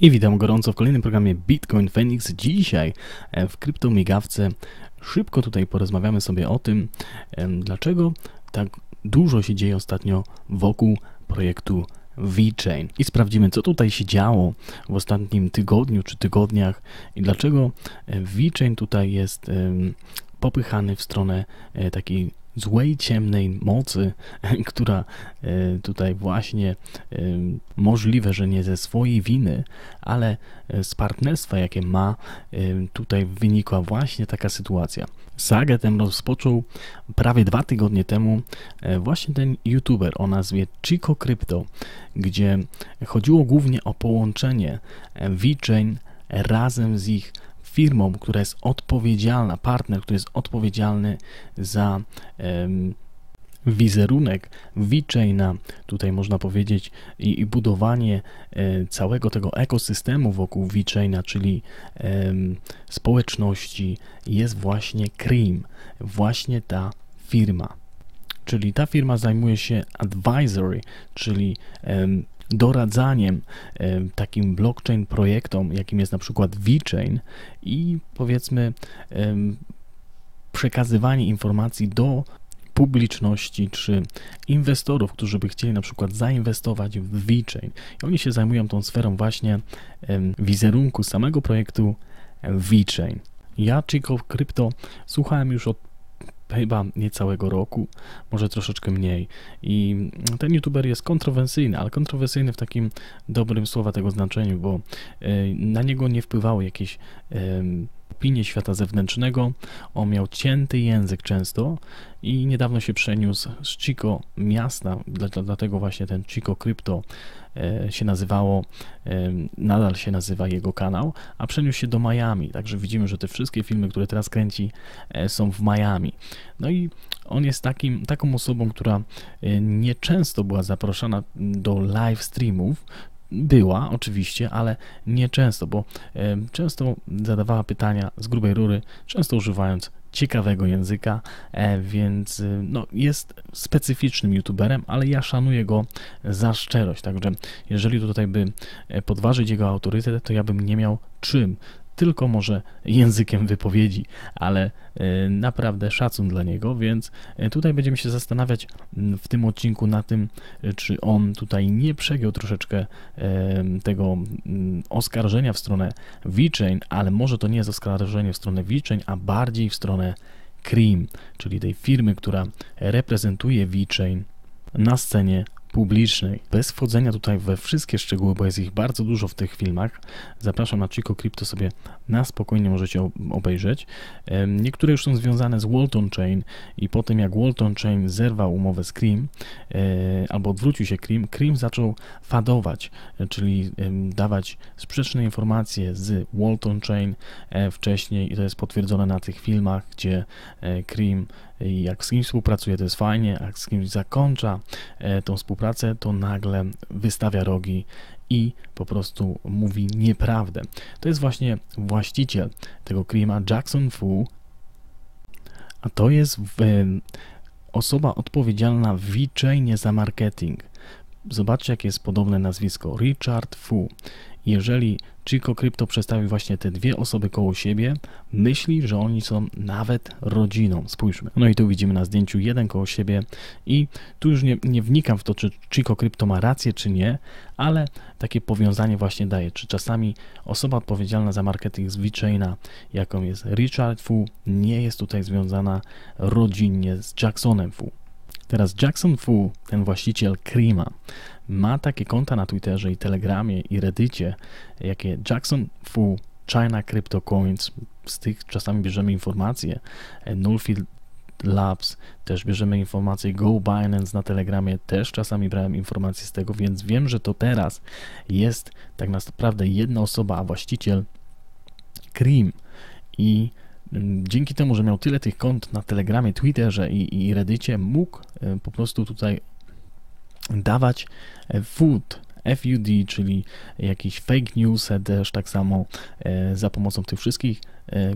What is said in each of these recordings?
I witam gorąco w kolejnym programie Bitcoin Phoenix. Dzisiaj e, w kryptomigawce szybko tutaj porozmawiamy sobie o tym, e, dlaczego tak dużo się dzieje ostatnio wokół projektu VeChain i sprawdzimy, co tutaj się działo w ostatnim tygodniu czy tygodniach i dlaczego e, VeChain tutaj jest popychany w stronę takiej złej, ciemnej mocy, która e, tutaj właśnie e, możliwe, że nie ze swojej winy, ale e, z partnerstwa, jakie ma, tutaj wynikła właśnie taka sytuacja. Sagę tę rozpoczął prawie dwa tygodnie temu właśnie ten youtuber o nazwie Chico Crypto, gdzie chodziło głównie o połączenie VeChain razem z ich firmą, która jest odpowiedzialna, partner, który jest odpowiedzialny za wizerunek VeChaina, tutaj można powiedzieć, i, i budowanie e, całego tego ekosystemu wokół VeChaina, czyli społeczności, jest właśnie Cream, właśnie ta firma. Czyli ta firma zajmuje się advisory, czyli doradzaniem e, takim blockchain projektom, jakim jest na przykład VeChain i powiedzmy przekazywanie informacji do publiczności czy inwestorów, którzy by chcieli na przykład zainwestować w VeChain. I oni się zajmują tą sferą właśnie wizerunku samego projektu VeChain. Ja Chico Crypto słuchałem już od chyba niecałego roku, może troszeczkę mniej. I ten youtuber jest kontrowersyjny, ale kontrowersyjny w takim dobrym słowa tego znaczeniu, bo e, na niego nie wpływały jakieś opinię świata zewnętrznego. On miał cięty język często i niedawno się przeniósł z Chico miasta, dlatego właśnie ten Chico Crypto e, się nazywało, e, nadal się nazywa jego kanał, a przeniósł się do Miami, także widzimy, że te wszystkie filmy, które teraz kręci e, są w Miami. No i on jest takim, taką osobą, która nieczęsto była zaproszona do live streamów, była oczywiście, ale nie często, bo e, często zadawała pytania z grubej rury, często używając ciekawego języka, e, więc e, no, jest specyficznym youtuberem, ale ja szanuję go za szczerość, także jeżeli tutaj by podważyć jego autorytet, to ja bym nie miał czym tylko może językiem wypowiedzi, ale e, naprawdę szacun dla niego, więc e, tutaj będziemy się zastanawiać mm, w tym odcinku na tym, e, czy on tutaj nie przegiął troszeczkę tego mm, oskarżenia w stronę Wiczeń, ale może to nie jest oskarżenie w stronę Wiczeń, a bardziej w stronę Cream, czyli tej firmy, która reprezentuje Wiczeń na scenie publicznej. Bez wchodzenia tutaj we wszystkie szczegóły, bo jest ich bardzo dużo w tych filmach, zapraszam na Chico Crypto sobie na spokojnie możecie obejrzeć. Niektóre już są związane z Walton Chain i po tym jak Walton Chain zerwał umowę z Cream, e, albo odwrócił się Cream, Cream zaczął fadować, e, czyli dawać sprzeczne informacje z Walton Chain e, wcześniej i to jest potwierdzone na tych filmach, gdzie Cream jak z kimś współpracuje, to jest fajnie, jak z kimś zakończa e, tą współpracę, to nagle wystawia rogi i po prostu mówi nieprawdę. To jest właśnie właściciel tego klima Jackson Fu, a to jest e, osoba odpowiedzialna w VeChainie za marketing. Zobaczcie, jakie jest podobne nazwisko Richard Fu jeżeli Chico Crypto przestawi właśnie te dwie osoby koło siebie, myśli, że oni są nawet rodziną. Spójrzmy. No i tu widzimy na zdjęciu jeden koło siebie i tu już nie, nie wnikam w to, czy Chico Crypto ma rację, czy nie, ale takie powiązanie właśnie daje, czy czasami osoba odpowiedzialna za marketing z VeChaina, jaką jest Richard Fu, nie jest tutaj związana rodzinnie z Jacksonem Fu. Teraz Jackson Fu, ten właściciel Krima, ma takie konta na Twitterze i Telegramie i Reddicie, jakie Jackson Fu, China Crypto Coins, z tych czasami bierzemy informacje, e, Nullfield Labs, też bierzemy informacje, Go Binance na Telegramie, też czasami brałem informacje z tego, więc wiem, że to teraz jest tak naprawdę jedna osoba, a właściciel Krim i dzięki temu, że miał tyle tych kont na Telegramie, Twitterze i, i Reddicie, mógł e, po prostu tutaj dawać e, food, FUD, czyli jakiś fake news, też tak samo e, za pomocą tych wszystkich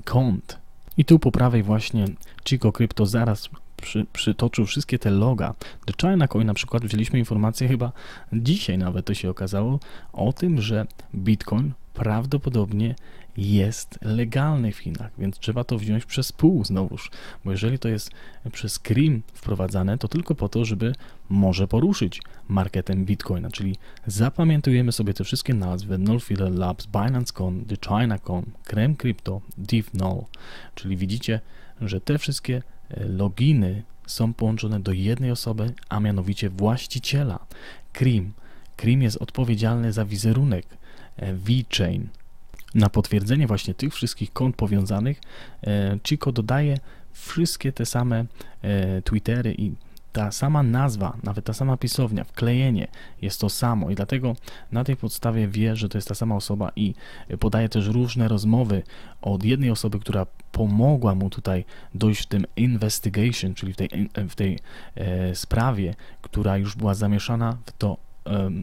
kont. I tu po prawej właśnie Chico Crypto zaraz przy, przytoczył wszystkie te loga. The China Coin na przykład wzięliśmy informację chyba dzisiaj nawet to się okazało o tym, że Bitcoin prawdopodobnie jest legalny w Chinach, więc trzeba to wziąć przez pół znowuż, bo jeżeli to jest przez Krim wprowadzane, to tylko po to, żeby może poruszyć marketem Bitcoina, czyli zapamiętujemy sobie te wszystkie nazwy Nullfiddle Labs, BinanceCon, The ChinaCon, Krem Crypto, DeepNull, czyli widzicie, że te wszystkie e, loginy są połączone do jednej osoby, a mianowicie właściciela. Krim. Krim jest odpowiedzialny za wizerunek. E, VeChain na potwierdzenie właśnie tych wszystkich kont powiązanych e, Chico dodaje wszystkie te same e, Twittery i ta sama nazwa, nawet ta sama pisownia, wklejenie jest to samo i dlatego na tej podstawie wie, że to jest ta sama osoba i podaje też różne rozmowy od jednej osoby, która pomogła mu tutaj dojść w tym investigation, czyli w tej, w tej e, sprawie, która już była zamieszana w to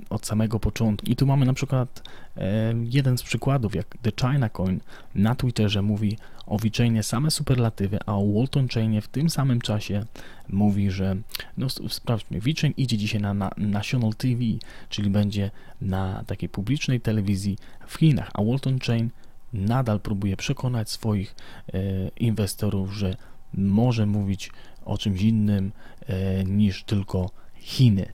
od samego początku. I tu mamy na przykład e, jeden z przykładów, jak The China Coin na Twitterze mówi o VeChainie same superlatywy, a o Walton Chainie w tym samym czasie mówi, że no sprawdźmy, VeChain idzie dzisiaj na, na National TV, czyli będzie na takiej publicznej telewizji w Chinach, a Walton Chain nadal próbuje przekonać swoich e, inwestorów, że może mówić o czymś innym e, niż tylko Chiny.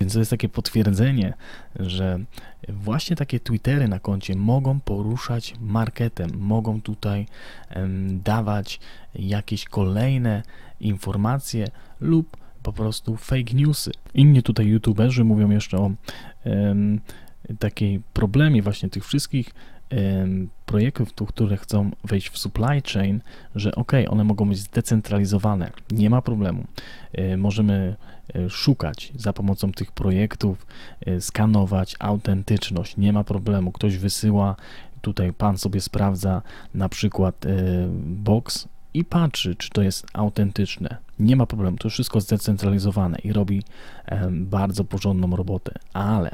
Więc to jest takie potwierdzenie, że właśnie takie Twittery na koncie mogą poruszać marketem, mogą tutaj em, dawać jakieś kolejne informacje lub po prostu fake newsy. Inni tutaj youtuberzy mówią jeszcze o em, takiej problemie właśnie tych wszystkich em, projektów, które chcą wejść w supply chain, że ok, one mogą być zdecentralizowane, nie ma problemu. E, możemy E, szukać za pomocą tych projektów, e, skanować autentyczność. Nie ma problemu. Ktoś wysyła, tutaj pan sobie sprawdza na przykład e, box i patrzy, czy to jest autentyczne. Nie ma problemu, to wszystko zdecentralizowane i robi bardzo porządną robotę, ale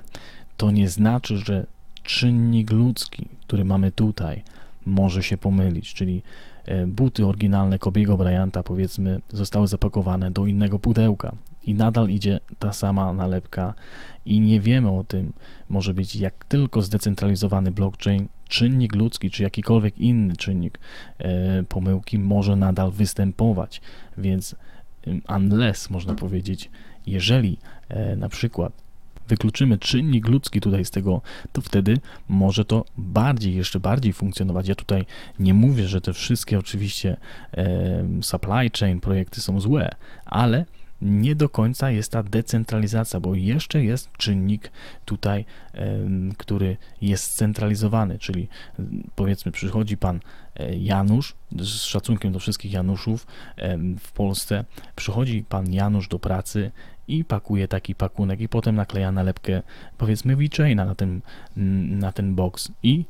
to nie znaczy, że czynnik ludzki, który mamy tutaj, może się pomylić, czyli buty oryginalne Kobiego Bryanta powiedzmy zostały zapakowane do innego pudełka i nadal idzie ta sama nalepka i nie wiemy o tym. Może być jak tylko zdecentralizowany blockchain, czynnik ludzki czy jakikolwiek inny czynnik e, pomyłki może nadal występować, więc unless można powiedzieć, jeżeli e, na przykład wykluczymy czynnik ludzki tutaj z tego, to wtedy może to bardziej, jeszcze bardziej funkcjonować. Ja tutaj nie mówię, że te wszystkie oczywiście e, supply chain projekty są złe, ale nie do końca jest ta decentralizacja, bo jeszcze jest czynnik tutaj, który jest centralizowany, czyli powiedzmy przychodzi pan e, Janusz, z szacunkiem do wszystkich Januszów w Polsce, przychodzi pan Janusz do pracy i pakuje taki pakunek i potem nakleja nalepkę powiedzmy VeChaina na ten, na ten box i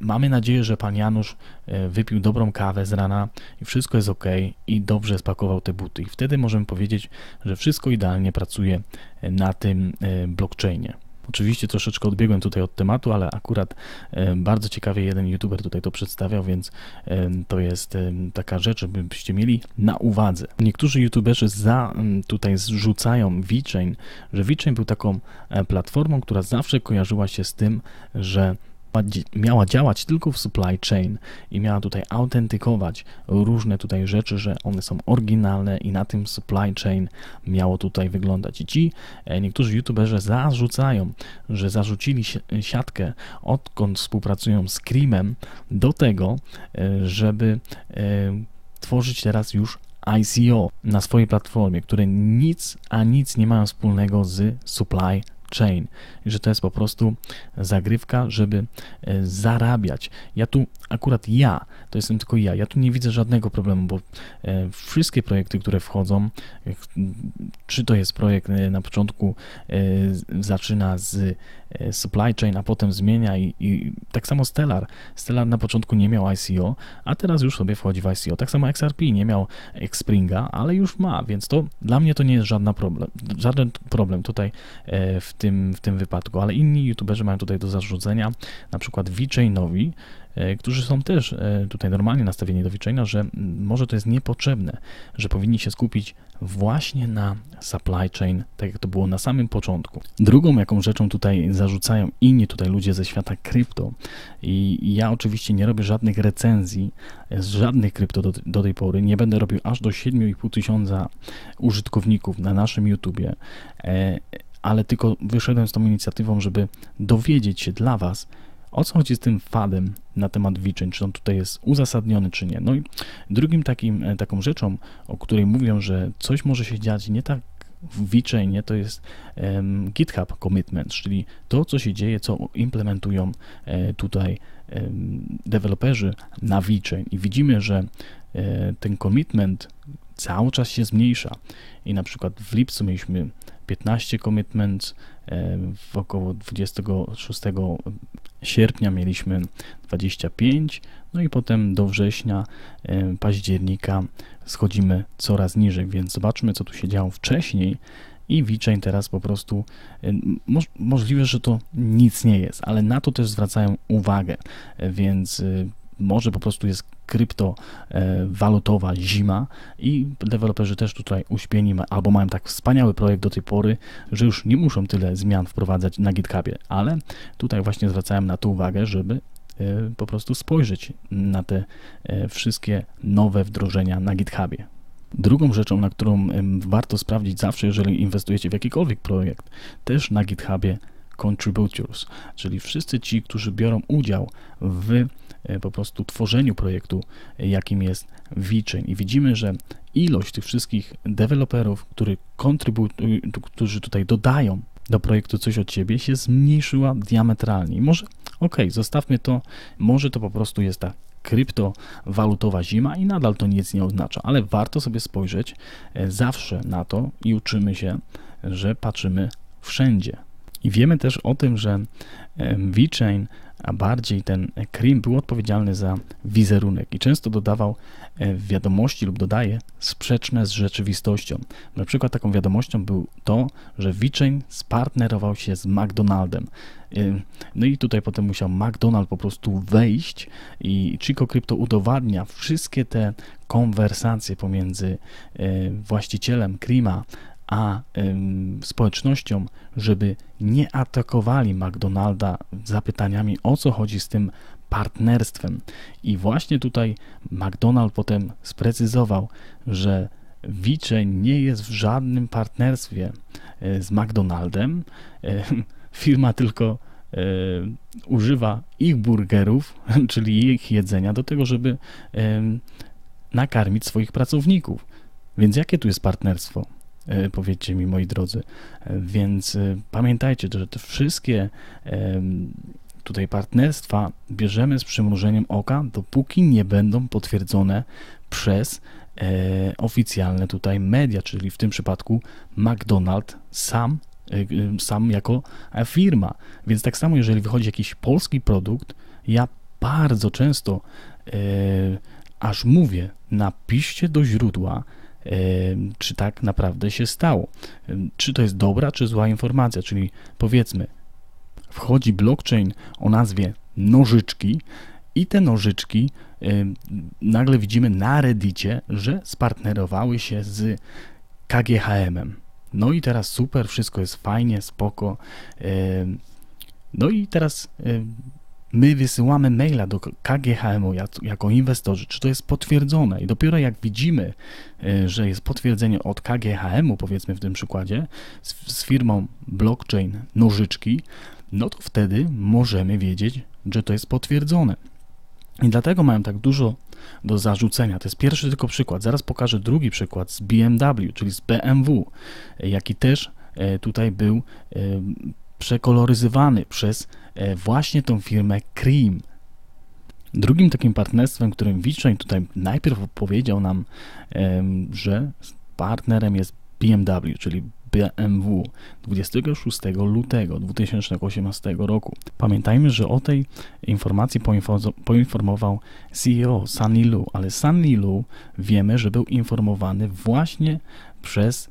Mamy nadzieję, że pan Janusz e, wypił dobrą kawę z rana i wszystko jest ok i dobrze spakował te buty. I wtedy możemy powiedzieć, że wszystko idealnie pracuje e, na tym e, blockchainie. Oczywiście troszeczkę odbiegłem tutaj od tematu, ale akurat bardzo ciekawie jeden youtuber tutaj to przedstawiał, więc to jest taka rzecz, byście mieli na uwadze. Niektórzy youtuberzy za, tutaj zrzucają VeChain, że VeChain był taką platformą, która zawsze kojarzyła się z tym, że miała działać tylko w supply chain i miała tutaj autentykować różne tutaj rzeczy, że one są oryginalne i na tym supply chain miało tutaj wyglądać. I ci e, niektórzy youtuberzy zarzucają, że zarzucili siatkę odkąd współpracują z Creamem do tego, e, żeby e, tworzyć teraz już ICO na swojej platformie, które nic a nic nie mają wspólnego z supply blockchain i że to jest po prostu zagrywka, żeby e, zarabiać. Ja tu akurat ja, to jestem tylko ja, ja tu nie widzę żadnego problemu, bo e, wszystkie projekty, które wchodzą, e, czy to jest projekt na początku zaczyna z supply chain, a potem zmienia i, i tak samo Stellar. Stellar na początku nie miał ICO, a teraz już sobie wchodzi w ICO. Tak samo XRP nie miał Xpringa, ale już ma, więc to dla mnie to nie jest żadna problem, żaden problem tutaj w tym, w tym wypadku, ale inni youtuberzy mają tutaj do zarzucenia, na przykład VeChainowi, e, którzy są też e, tutaj normalnie nastawieni do VeChaina, że może to jest niepotrzebne, że powinni się skupić właśnie na supply chain, tak jak to było na samym początku. Drugą jaką rzeczą tutaj zarzucają inni tutaj ludzie ze świata krypto i ja oczywiście nie robię żadnych recenzji z żadnych krypto do, do tej pory, nie będę robił aż do 7,5 tysiąca użytkowników na naszym YouTubie. E ale tylko wyszedłem z tą inicjatywą, żeby dowiedzieć się dla Was, o co chodzi z tym fadem na temat wiczyn, czy on tutaj jest uzasadniony, czy nie. No i drugim takim, e, taką rzeczą, o której mówią, że coś może się dziać nie tak w VeChainie to jest um, GitHub Commitment, czyli to, co się dzieje, co implementują e, tutaj e, deweloperzy na VeChain i widzimy, że e, ten commitment cały czas się zmniejsza i na przykład w lipcu mieliśmy 15 commitments. E, w około 26 sierpnia mieliśmy 25, no i potem do września, e, października schodzimy coraz niżej, więc zobaczmy, co tu się działo wcześniej i Wiczeń teraz po prostu e, możliwe, że to nic nie jest, ale na to też zwracają uwagę, więc może po prostu jest kryptowalutowa e, zima i deweloperzy też tutaj uśpieni albo mają tak wspaniały projekt do tej pory, że już nie muszą tyle zmian wprowadzać na GitHubie, ale tutaj właśnie zwracałem na to uwagę, żeby e, po prostu spojrzeć na te e, wszystkie nowe wdrożenia na GitHubie. Drugą rzeczą, na którą warto sprawdzić zawsze, jeżeli inwestujecie w jakikolwiek projekt, też na GitHubie contributors, czyli wszyscy ci, którzy biorą udział w e, po prostu tworzeniu projektu, e, jakim jest VeChain. I widzimy, że ilość tych wszystkich deweloperów, którzy, y, którzy tutaj dodają do projektu coś od siebie, się zmniejszyła diametralnie. I może, ok, zostawmy to, może to po prostu jest ta kryptowalutowa zima i nadal to nic nie oznacza, ale warto sobie spojrzeć e, zawsze na to i uczymy się, że patrzymy wszędzie. I wiemy też o tym, że VeChain, a bardziej ten Krim był odpowiedzialny za wizerunek i często dodawał e, wiadomości lub dodaje sprzeczne z rzeczywistością. Na przykład taką wiadomością był to, że VeChain spartnerował się z McDonaldem. No i tutaj potem musiał McDonald po prostu wejść i Chico Crypto udowadnia wszystkie te konwersacje pomiędzy e, właścicielem Krima a ym, społecznościom, żeby nie atakowali McDonalda zapytaniami o co chodzi z tym partnerstwem. I właśnie tutaj McDonald potem sprecyzował, że Wicze nie jest w żadnym partnerstwie e, z McDonaldem. E, firma tylko e, używa ich burgerów, czyli ich jedzenia, do tego, żeby nakarmić swoich pracowników. Więc jakie tu jest partnerstwo? E, powiedzcie mi, moi drodzy. E, więc e, pamiętajcie, że te wszystkie tutaj partnerstwa bierzemy z przymrużeniem oka, dopóki nie będą potwierdzone przez oficjalne tutaj media, czyli w tym przypadku McDonald's sam sam jako firma. Więc tak samo, jeżeli wychodzi jakiś polski produkt, ja bardzo często aż mówię, napiszcie do źródła, czy tak naprawdę się stało. Czy to jest dobra, czy zła informacja, czyli powiedzmy, wchodzi blockchain o nazwie nożyczki i te nożyczki nagle widzimy na Reddicie, że spartnerowały się z KGHM-em. No i teraz super, wszystko jest fajnie, spoko. No i teraz my wysyłamy maila do KGHM-u jako inwestorzy, czy to jest potwierdzone i dopiero jak widzimy, e, że jest potwierdzenie od KGHM-u, powiedzmy w tym przykładzie, z, z firmą blockchain nożyczki, no to wtedy możemy wiedzieć, że to jest potwierdzone. I dlatego mają tak dużo do zarzucenia. To jest pierwszy tylko przykład. Zaraz pokażę drugi przykład z BMW, czyli z BMW, e, jaki też e, tutaj był przekoloryzowany przez e, właśnie tą firmę Cream. Drugim takim partnerstwem, którym Wiczeń tutaj najpierw opowiedział nam, że partnerem jest BMW, czyli BMW 26 lutego 2018 roku. Pamiętajmy, że o tej informacji poinformował CEO Sunny Lu, ale Sunny Lu wiemy, że był informowany właśnie przez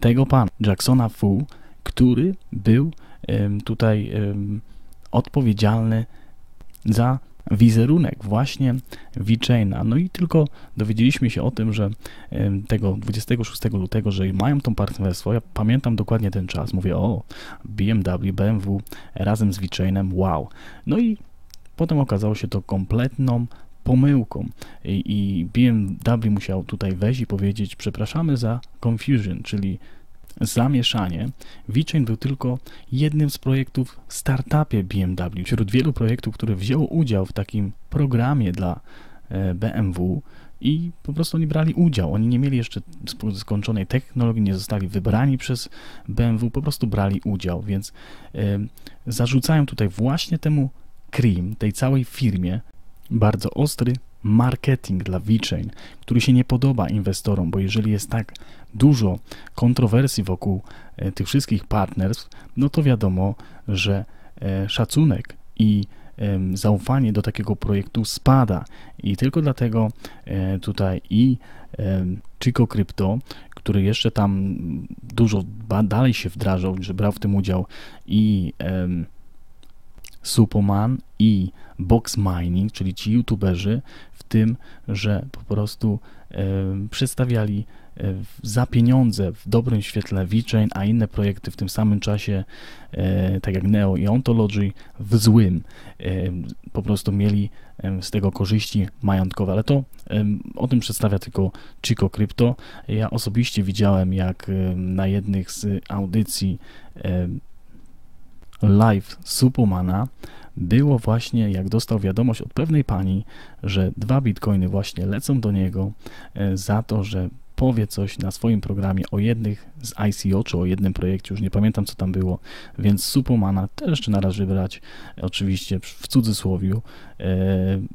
tego pana Jacksona Fu, który był tutaj odpowiedzialny za wizerunek właśnie VeChaina. No i tylko dowiedzieliśmy się o tym, że tego 26 lutego, że mają tą partnerstwo, ja pamiętam dokładnie ten czas, mówię o BMW, BMW razem z VeChainem, wow. No i potem okazało się to kompletną pomyłką I, BMW musiał tutaj wejść i powiedzieć przepraszamy za confusion, czyli zamieszanie. VeChain był tylko jednym z projektów w startupie BMW. Wśród wielu projektów, który wziął udział w takim programie dla e, BMW i po prostu oni brali udział. Oni nie mieli jeszcze skończonej technologii, nie zostali wybrani przez BMW, po prostu brali udział, więc e, zarzucają tutaj właśnie temu Cream, tej całej firmie, bardzo ostry marketing dla VeChain, który się nie podoba inwestorom, bo jeżeli jest tak dużo kontrowersji wokół e, tych wszystkich partnerstw, no to wiadomo, że e, szacunek i zaufanie do takiego projektu spada i tylko dlatego e, tutaj i Chico Crypto, który jeszcze tam dużo dalej się wdrażał, że brał w tym udział i Superman i Box Mining, czyli ci youtuberzy, w tym, że po prostu y, przedstawiali y, za pieniądze w dobrym świetle VeChain, a inne projekty w tym samym czasie, y, tak jak Neo i Ontology, w złym. Po prostu mieli z tego korzyści majątkowe, ale to o tym przedstawia tylko Chico Crypto. Ja osobiście widziałem, jak na jednych z audycji live Supumana było właśnie, jak dostał wiadomość od pewnej pani, że dwa bitcoiny właśnie lecą do niego e, za to, że powie coś na swoim programie o jednych z ICO, czy o jednym projekcie, już nie pamiętam co tam było, więc Supumana też należy brać oczywiście w cudzysłowiu, e,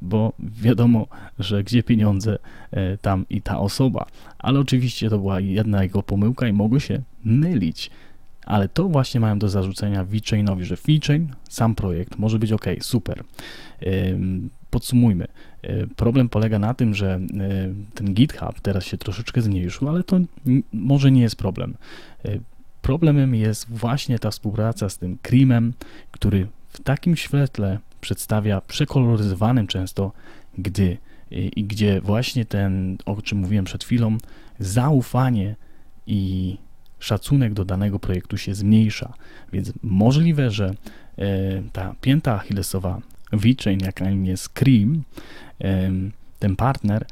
bo wiadomo, że gdzie pieniądze, e, tam i ta osoba, ale oczywiście to była jedna jego pomyłka i mogły się mylić. Ale to właśnie mają do zarzucenia VeChainowi, że VeChain, sam projekt, może być ok, super. Podsumujmy. Problem polega na tym, że y, ten GitHub teraz się troszeczkę zmniejszył, ale to może nie jest problem. Y, problemem jest właśnie ta współpraca z tym Creamem, który w takim świetle przedstawia przekoloryzowanym często gdy y, i gdzie właśnie ten, o czym mówiłem przed chwilą, zaufanie i szacunek do danego projektu się zmniejsza. Więc możliwe, że e, ta pięta achillesowa Witchain, jak na linię Scream, e, ten partner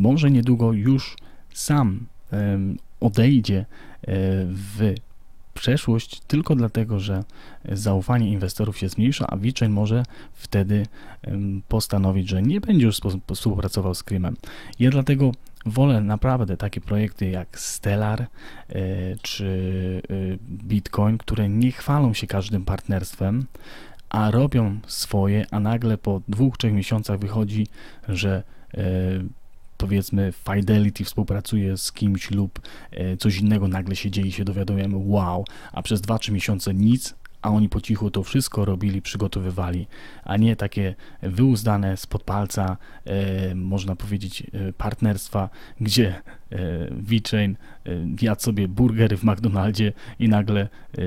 może niedługo już sam odejdzie e, w przeszłość tylko dlatego, że zaufanie inwestorów się zmniejsza, a Witchain może wtedy postanowić, że nie będzie już współpracował z Krimem. Ja dlatego Wolę naprawdę takie projekty jak Stellar e, czy e, Bitcoin, które nie chwalą się każdym partnerstwem, a robią swoje, a nagle po dwóch, trzech miesiącach wychodzi, że e, powiedzmy Fidelity współpracuje z kimś lub coś innego nagle się dzieje i się dowiadujemy wow, a przez 2-3 miesiące nic, a oni po cichu to wszystko robili, przygotowywali, a nie takie wyuzdane spod palca, e, można powiedzieć, e, partnerstwa, gdzie e, VeChain e, jadł sobie burgery w McDonaldzie i nagle e,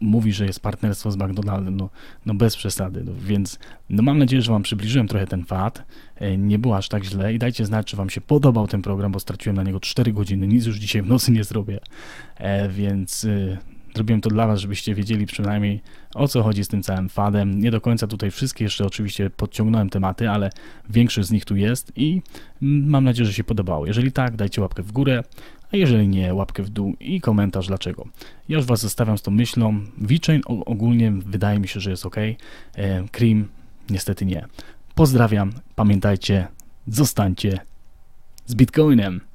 mówi, że jest partnerstwo z McDonaldem, no, no bez przesady, no, więc no mam nadzieję, że Wam przybliżyłem trochę ten fat, e, nie było aż tak źle i dajcie znać, czy Wam się podobał ten program, bo straciłem na niego 4 godziny, nic już dzisiaj w nocy nie zrobię, e, więc e, Zrobiłem to dla Was, żebyście wiedzieli przynajmniej o co chodzi z tym całym fadem. Nie do końca tutaj wszystkie jeszcze oczywiście podciągnąłem tematy, ale większość z nich tu jest i mam nadzieję, że się podobało. Jeżeli tak, dajcie łapkę w górę, a jeżeli nie, łapkę w dół i komentarz dlaczego. Ja już Was zostawiam z tą myślą. Wiczeń ogólnie wydaje mi się, że jest ok. Cream e, niestety nie. Pozdrawiam, pamiętajcie, zostańcie z Bitcoinem.